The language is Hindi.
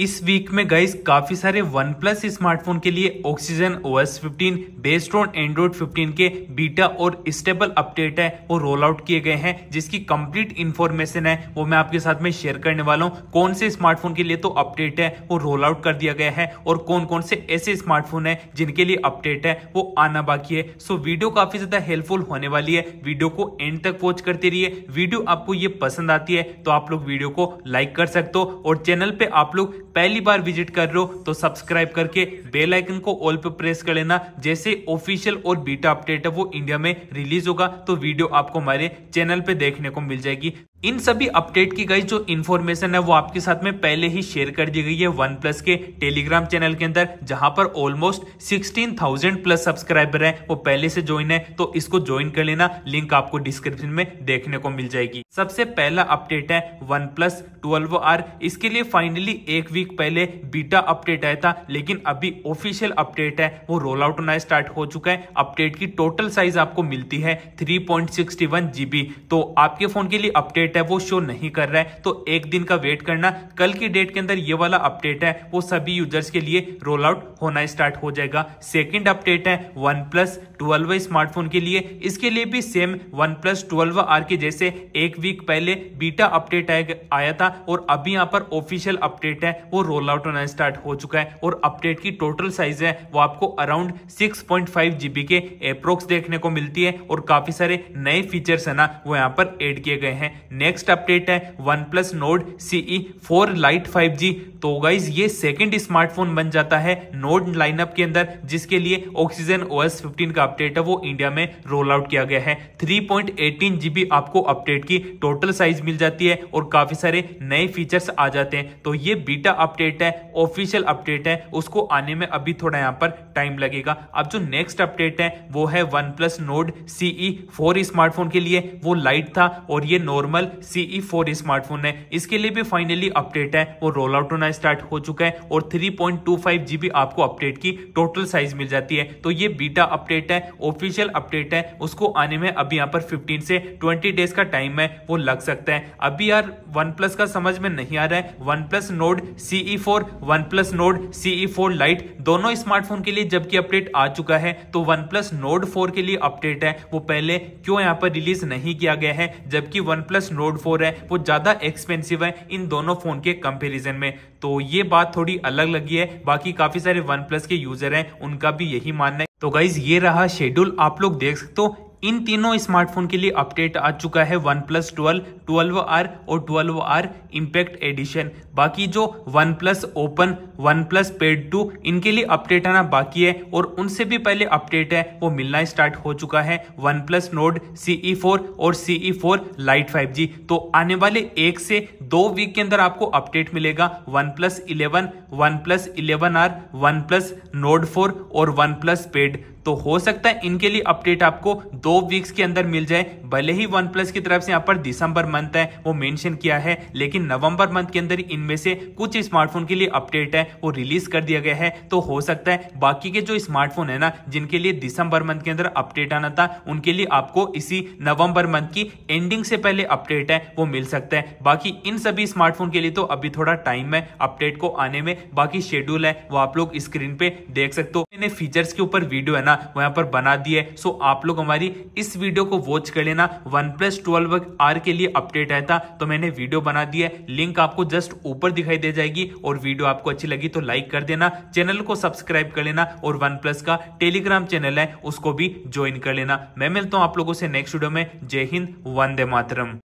इस वीक में गाइस काफी सारे वन प्लस स्मार्टफोन के लिए Oxygen OS 15 based on Android 15 के बीटा और स्टेबल अपडेट है वो रोल आउट किए गए हैं जिसकी कंप्लीट इन्फॉर्मेशन है वो मैं आपके साथ में शेयर करने वाला हूँ कौन से स्मार्टफोन के लिए तो अपडेट है वो रोल आउट कर दिया गया है और कौन कौन से ऐसे स्मार्टफोन है जिनके लिए अपडेट है वो आना बाकी है सो वीडियो काफी ज्यादा हेल्पफुल होने वाली है वीडियो को एंड तक वॉच करते रहिए वीडियो आपको ये पसंद आती है तो आप लोग वीडियो को लाइक कर सकते हो और चैनल पे आप लोग पहली बार विजिट कर रहे हो तो सब्सक्राइब करके बेल आइकन को ऑल पे प्रेस कर लेना जैसे ऑफिशियल और बीटा अपडेट है वो इंडिया में रिलीज होगा तो वीडियो आपको हमारे चैनल पे देखने को मिल जाएगी इन सभी अपडेट की गई जो इन्फॉर्मेशन है वो आपके साथ में पहले ही शेयर कर दी गई है वन प्लस के टेलीग्राम चैनल के अंदर जहां पर ऑलमोस्ट 16,000 प्लस सब्सक्राइबर हैं वो पहले से ज्वाइन है तो इसको ज्वाइन कर लेना लिंक आपको डिस्क्रिप्शन में देखने को मिल जाएगी सबसे पहला अपडेट है वन प्लस ट्वेल्व आर इसके लिए फाइनली एक वीक पहले बीटा अपडेट आया था लेकिन अभी ऑफिशियल अपडेट है वो रोल आउट होना स्टार्ट हो चुका है अपडेट की टोटल साइज आपको मिलती है थ्री तो आपके फोन के लिए अपडेट अपडेट है वो शो नहीं कर रहा है तो एक दिन का वेट करना कल की डेट के अंदर ये वाला अपडेट है वो सभी यूजर्स के लिए रोल आउट होना स्टार्ट हो जाएगा सेकेंड अपडेट है वन प्लस ट्वेल्व स्मार्टफोन के लिए इसके लिए भी same OnePlus twelve R के जैसे एक वीक पहले बीटा अपडेट आया था और अभी यहाँ पर ऑफिशियल अपडेट है वो रोल आउट होना स्टार्ट हो चुका है और अपडेट की टोटल साइज है वो आपको अराउंड सिक्स पॉइंट 6.5 जीबी के अप्रोक्स देखने को मिलती है और काफी सारे नए फीचर्स है ना वो यहाँ पर एड किए गए हैं नेक्स्ट अपडेट है OnePlus Nord CE e four lite five G तो गाइज ये सेकेंड स्मार्टफोन बन जाता है नोड लाइनअप के अंदर जिसके लिए ऑक्सीजन ओ एस फिफ्टीन का अपडेट है वो इंडिया में रोल आउट किया गया है 3.18 जीबी आपको अपडेट की टोटल साइज मिल जाती है और काफी सारे नए फीचर्स आ जाते हैं तो ये बीटा अपडेट है ऑफिशियल अपडेट है उसको आने में अभी थोड़ा यहाँ पर टाइम लगेगा अब जो नेक्स्ट अपडेट है वो है OnePlus Nord CE e four smartphone के लिए वो लाइट था और ये normal cable CE four smartphone है इसके लिए भी फाइनली अपडेट है वो रोल आउट होना स्टार्ट हो चुका है और थ्री पॉइंट आपको अपडेट की टोटल साइज मिल जाती है तो ये बीटा अपडेट है ऑफिशियल अपडेट है उसको आने में अभी यहाँ पर फिफ्टीन से ट्वेंटी डेज का टाइम है वो लग सकता है अभी यार वन प्लस का समझ में नहीं आ रहा है OnePlus Nord CE four OnePlus Nord CE four lite दोनों स्मार्टफोन के लिए जबकि अपडेट आ चुका है तो वन प्लस नोड फोर के लिए अपडेट है वो पहले क्यों यहाँ पर रिलीज नहीं किया गया है जबकि वन प्लस नोट फोर है वो ज़्यादा एक्सपेंसिव है इन दोनों फ़ोन के कंपेरिजन में तो ये बात थोड़ी अलग लगी है बाकी काफ़ी सारे वन प्लस के यूज़र हैं उनका भी यही मानना है तो गाइज ये रहा शेड्यूल आप लोग देख सकते हो इन तीनों स्मार्टफोन के लिए अपडेट आ चुका है OnePlus twelve twelve R और ट्वेल्व आर इम्पैक्ट एडिशन बाकी जो OnePlus open OnePlus pad two इनके लिए अपडेट आना बाकी है और उनसे भी पहले अपडेट है वो मिलना स्टार्ट हो चुका है OnePlus Nord CE four और CE four lite five G तो आने वाले एक से दो वीक के अंदर आपको अपडेट मिलेगा OnePlus eleven OnePlus eleven R OnePlus Nord four और वन प्लस पेड तो हो सकता है इनके लिए अपडेट आपको दो वीक्स के अंदर मिल जाए भले ही वन प्लस की तरफ से यहाँ पर दिसंबर मंथ है वो मेंशन किया है लेकिन नवंबर मंथ के अंदर इनमें से कुछ स्मार्टफोन के लिए अपडेट है वो रिलीज कर दिया गया है तो हो सकता है बाकी के जो स्मार्टफोन है ना जिनके लिए दिसंबर मंथ के अंदर अपडेट आना था उनके लिए आपको इसी नवंबर मंथ की एंडिंग से पहले अपडेट है वो मिल सकता है बाकी इन सभी स्मार्टफोन के लिए तो अभी थोड़ा टाइम है अपडेट को आने में बाकी शेड्यूल है वो आप लोग स्क्रीन पे देख सकते हो इन्हें फीचर्स के ऊपर वीडियो है ना ना वहां पर बना दिए सो आप लोग हमारी इस वीडियो को वॉच कर लेना वन प्लस ट्वेल्व आर के लिए अपडेट आया था तो मैंने वीडियो बना दी है लिंक आपको जस्ट ऊपर दिखाई दे जाएगी और वीडियो आपको अच्छी लगी तो लाइक कर देना चैनल को सब्सक्राइब कर लेना और वन प्लस का टेलीग्राम चैनल है उसको भी ज्वाइन कर लेना मैं मिलता हूँ आप लोगों से नेक्स्ट वीडियो में जय हिंद वंदे मातरम